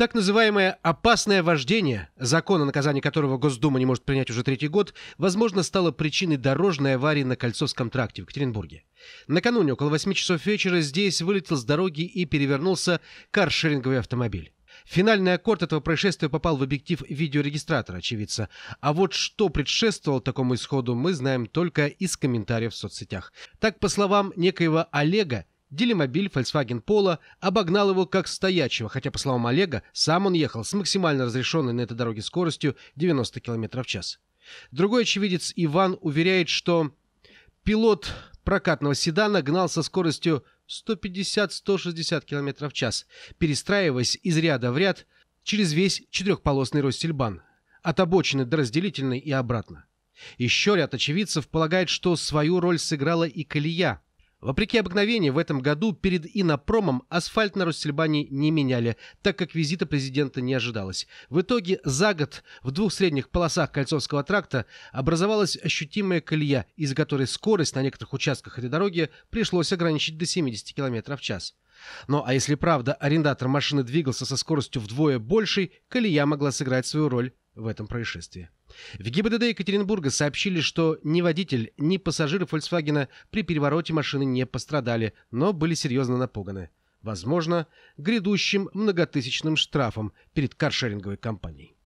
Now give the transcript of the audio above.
Так называемое «опасное вождение», закон о наказании которого Госдума не может принять уже третий год, возможно, стало причиной дорожной аварии на Кольцовском тракте в Екатеринбурге. Накануне около 8 часов вечера здесь вылетел с дороги и перевернулся каршеринговый автомобиль. Финальный аккорд этого происшествия попал в объектив видеорегистратора, очевидца. А вот что предшествовало такому исходу, мы знаем только из комментариев в соцсетях. Так, по словам некоего Олега, Делимобиль Volkswagen Polo обогнал его как стоячего, хотя, по словам Олега, сам он ехал с максимально разрешенной на этой дороге скоростью 90 км в час. Другой очевидец Иван уверяет, что пилот прокатного седана гнал со скоростью 150-160 км в час, перестраиваясь из ряда в ряд через весь четырехполосный Ростельбан, от обочины до разделительной и обратно. Еще ряд очевидцев полагает, что свою роль сыграла и колея, Вопреки обыкновению, в этом году перед инопромом асфальт на Ростельбане не меняли, так как визита президента не ожидалось. В итоге за год в двух средних полосах Кольцовского тракта образовалась ощутимая колея, из-за которой скорость на некоторых участках этой дороги пришлось ограничить до 70 км в час. Но ну, а если правда арендатор машины двигался со скоростью вдвое большей, колея могла сыграть свою роль в этом происшествии. В ГИБДД Екатеринбурга сообщили, что ни водитель, ни пассажиры «Фольксвагена» при перевороте машины не пострадали, но были серьезно напуганы. Возможно, грядущим многотысячным штрафом перед каршеринговой компанией.